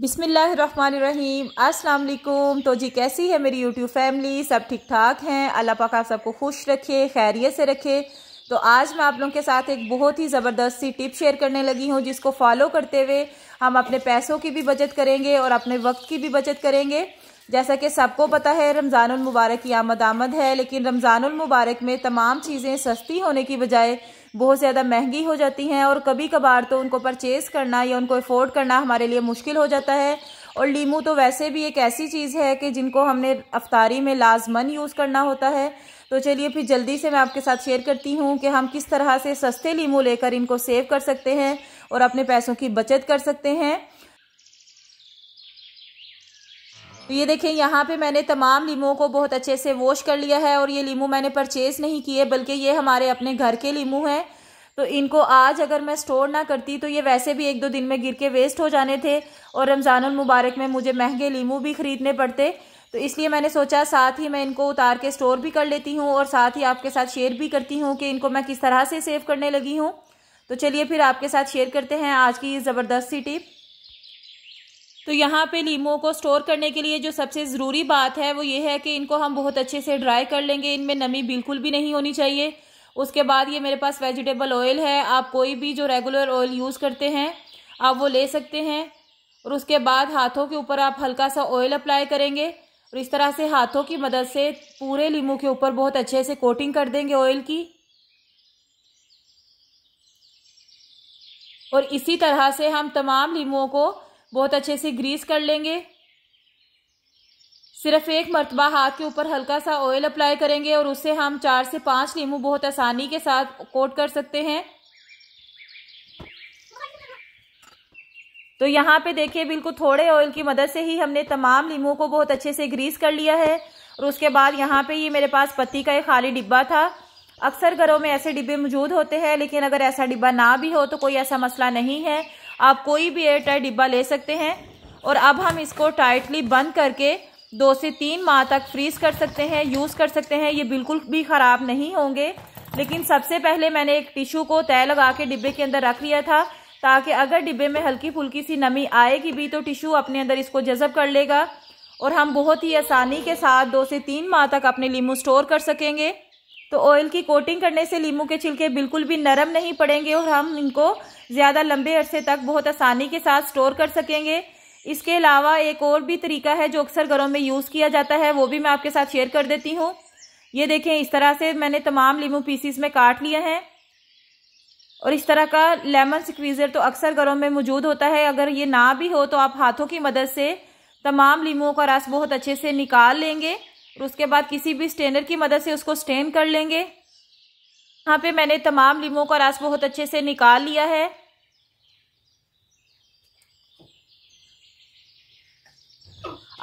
बिसमीम अस्सलाम वालेकुम तो जी कैसी है मेरी यूट्यूब फैमिली सब ठीक ठाक हैं अल्लाह पाक आप सबको खुश रखे खैरियत से रखे तो आज मैं आप लोगों के साथ एक बहुत ही ज़बरदस्त सी टिप शेयर करने लगी हूँ जिसको फॉलो करते हुए हम अपने पैसों की भी बचत करेंगे और अपने वक्त की भी बचत करेंगे जैसा कि सबको पता है रमज़ान मुबारक की आमद आमद है लेकिन रमज़ान मुबारक में तमाम चीज़ें सस्ती होने की बजाय बहुत ज़्यादा महंगी हो जाती हैं और कभी कभार तो उनको परचेज़ करना या उनको अफोर्ड करना हमारे लिए मुश्किल हो जाता है और लीमू तो वैसे भी एक ऐसी चीज़ है कि जिनको हमने अफ्तारी में लाजमन यूज़ करना होता है तो चलिए फिर जल्दी से मैं आपके साथ शेयर करती हूँ कि हम किस तरह से सस्ते लीमू लेकर इनको सेव कर सकते हैं और अपने पैसों की बचत कर सकते हैं तो ये देखें यहाँ पे मैंने तमाम लीमों को बहुत अच्छे से वॉश कर लिया है और ये लीमू मैंने परचेज़ नहीं किए बल्कि ये हमारे अपने घर के लीमू हैं तो इनको आज अगर मैं स्टोर ना करती तो ये वैसे भी एक दो दिन में गिर के वेस्ट हो जाने थे और रमज़ान मुबारक में मुझे महंगे लीमू भी ख़रीदने पड़ते तो इसलिए मैंने सोचा साथ ही मैं इनको उतार के स्टोर भी कर लेती हूँ और साथ ही आपके साथ शेयर भी करती हूँ कि इनको मैं किस तरह से सेव करने लगी हूँ तो चलिए फिर आपके साथ शेयर करते हैं आज की ये ज़बरदस्त सी टिप तो यहाँ पे लीमों को स्टोर करने के लिए जो सबसे ज़रूरी बात है वो ये है कि इनको हम बहुत अच्छे से ड्राई कर लेंगे इनमें नमी बिल्कुल भी नहीं होनी चाहिए उसके बाद ये मेरे पास वेजिटेबल ऑयल है आप कोई भी जो रेगुलर ऑयल यूज़ करते हैं आप वो ले सकते हैं और उसके बाद हाथों के ऊपर आप हल्का सा ऑयल अप्लाई करेंगे और इस तरह से हाथों की मदद से पूरे लीमू के ऊपर बहुत अच्छे से कोटिंग कर देंगे ऑयल की और इसी तरह से हम तमाम लीमुओं को बहुत अच्छे से ग्रीस कर लेंगे सिर्फ एक मरतबा हाथ के ऊपर हल्का सा ऑयल अप्लाई करेंगे और उससे हम चार से पाँच नींबू बहुत आसानी के साथ कोट कर सकते हैं तो यहाँ पे देखिए बिल्कुल थोड़े ऑयल की मदद से ही हमने तमाम नींबू को बहुत अच्छे से ग्रीस कर लिया है और उसके बाद यहाँ पे ये मेरे पास पत्ती का एक खाली डिब्बा था अक्सर घरों में ऐसे डिब्बे मौजूद होते हैं लेकिन अगर ऐसा डिब्बा ना भी हो तो कोई ऐसा मसला नहीं है आप कोई भी एयर टाइट डिब्बा ले सकते हैं और अब हम इसको टाइटली बंद करके दो से तीन माह तक फ्रीज कर सकते हैं यूज़ कर सकते हैं ये बिल्कुल भी ख़राब नहीं होंगे लेकिन सबसे पहले मैंने एक टिशू को तय लगा के डिब्बे के अंदर रख लिया था ताकि अगर डिब्बे में हल्की फुल्की सी नमी आएगी भी तो टिशू अपने अंदर इसको जज़ब कर लेगा और हम बहुत ही आसानी के साथ दो से तीन माह तक अपने लीमू स्टोर कर सकेंगे तो ऑयल की कोटिंग करने से लीमू के छिलके बिल्कुल भी नरम नहीं पड़ेंगे और हम इनको ज़्यादा लंबे अरसे तक बहुत आसानी के साथ स्टोर कर सकेंगे इसके अलावा एक और भी तरीका है जो अक्सर घरों में यूज़ किया जाता है वो भी मैं आपके साथ शेयर कर देती हूँ ये देखें इस तरह से मैंने तमाम लीमू पीसीस में काट लिए हैं और इस तरह का लेमन स्क्वीज़र तो अक्सर घरों में मौजूद होता है अगर ये ना भी हो तो आप हाथों की मदद से तमाम लीमुओं का रस बहुत अच्छे से निकाल लेंगे और उसके बाद किसी भी स्टेनर की मदद से उसको स्टेन कर लेंगे यहाँ पे मैंने तमाम लीमों का रस बहुत अच्छे से निकाल लिया है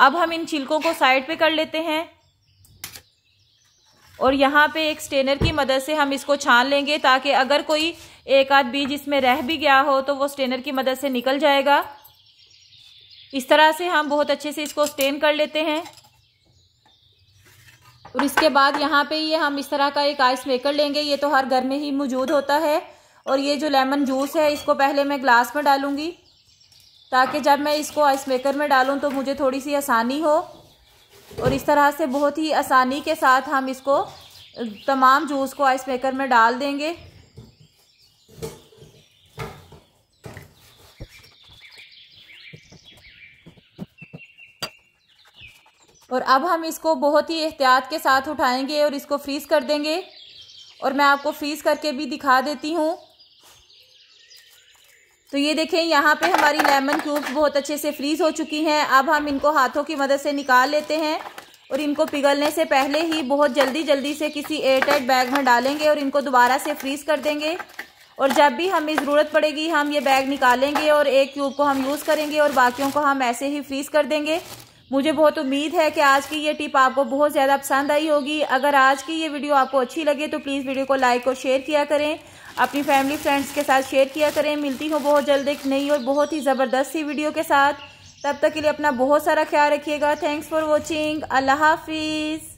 अब हम इन छिलकों को साइड पे कर लेते हैं और यहाँ पे एक स्टेनर की मदद से हम इसको छान लेंगे ताकि अगर कोई एक आध बीज इसमें रह भी गया हो तो वो स्टेनर की मदद से निकल जाएगा इस तरह से हम बहुत अच्छे से इसको स्टेन कर लेते हैं और इसके बाद यहाँ पे ये हम इस तरह का एक आइस मेकर लेंगे ये तो हर घर में ही मौजूद होता है और ये जो लेमन जूस है इसको पहले मैं ग्लास में डालूँगी ताकि जब मैं इसको आइस मेकर में डालूँ तो मुझे थोड़ी सी आसानी हो और इस तरह से बहुत ही आसानी के साथ हम इसको तमाम जूस को आइस मेकर में डाल देंगे और अब हम इसको बहुत ही एहतियात के साथ उठाएंगे और इसको फ्रीज़ कर देंगे और मैं आपको फ्रीज़ करके भी दिखा देती हूँ तो ये देखें यहाँ पे हमारी लेमन क्यूब्स बहुत अच्छे से फ्रीज़ हो चुकी हैं अब हम इनको हाथों की मदद से निकाल लेते हैं और इनको पिघलने से पहले ही बहुत जल्दी जल्दी से किसी एयरटाइट बैग में डालेंगे और इनको दोबारा से फ्रीज़ कर देंगे और जब भी हमें ज़रूरत पड़ेगी हम ये बैग निकालेंगे और एक क्यूब को हम यूज़ करेंगे और बाकियों को हम ऐसे ही फ्रीज़ कर देंगे मुझे बहुत उम्मीद है कि आज की ये टिप आपको बहुत ज़्यादा पसंद आई होगी अगर आज की ये वीडियो आपको अच्छी लगे तो प्लीज़ वीडियो को लाइक और शेयर किया करें अपनी फैमिली फ्रेंड्स के साथ शेयर किया करें मिलती हूँ बहुत जल्द एक नई और बहुत ही ज़बरदस्त सी वीडियो के साथ तब तक के लिए अपना बहुत सारा ख्याल रखिएगा थैंक्स फॉर वॉचिंग अल्लाह हाफिज़